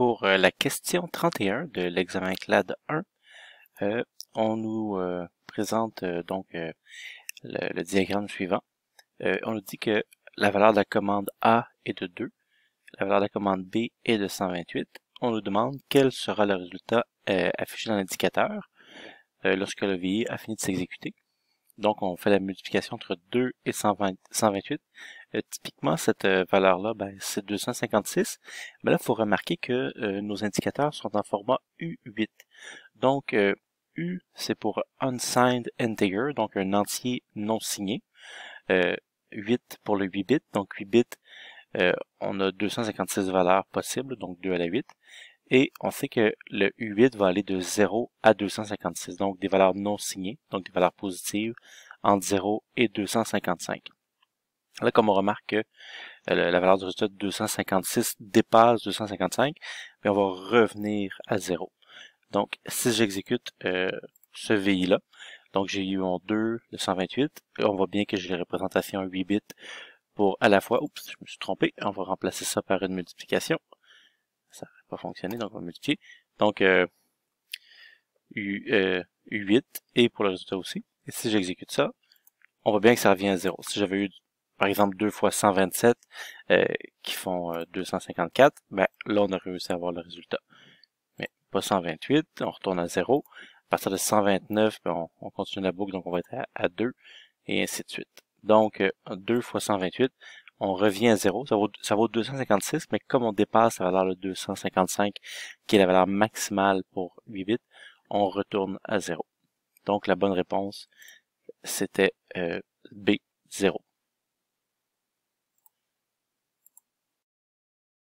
pour euh, la question 31 de l'examen CLAD 1. Euh, on nous euh, présente donc le, le, diagramme suivant. on nous dit que la valeur de la commande A est de 2, la valeur de la commande B est de 128. On nous demande quel sera le résultat affiché dans l'indicateur lorsque le VI a fini de s'exécuter. Donc, on fait la multiplication entre 2 et 128. Euh, typiquement, cette euh, valeur-là, ben, c'est 256. Mais là, il faut remarquer que euh, nos indicateurs sont en format U8. Donc, U, c'est pour unsigned integer, donc un entier non signé. 8 pour le 8 bits, donc 8 bits, on a 256 valeurs possibles, donc 2 à la 8. Et on sait que le U8 va aller de 0 à 256, donc des valeurs non signées, donc des valeurs positives, entre 0 et 255. Là, comme on remarque que euh, la valeur du résultat de 256 dépasse 255, mais on va revenir à 0. Donc, si j'exécute euh, ce VI-là, donc j'ai eu en 2, le 128, on voit bien que j'ai les représentations 8 bits pour à la fois, oups, je me suis trompé, on va remplacer ça par une multiplication, pas donc on va multiplier. Donc, 8 et pour le résultat aussi. Et si j'exécute ça, on voit bien que ça revient à 0. Si j'avais eu, par exemple, 2 fois 127 euh, qui font 254, euh, ben là, on aurait réussi à avoir le résultat. Mais pas 128, on retourne à 0. À partir de 129, ben, on, continue la boucle, donc on va être à, 2, et ainsi de suite. Donc, 2 euh, fois 128, on revient à 0, Ça vaut, ça vaut 256, mais comme on dépasse la valeur de 255, qui est la valeur maximale pour 8 bits, on retourne à 0. Donc la bonne réponse, c'était euh, B0.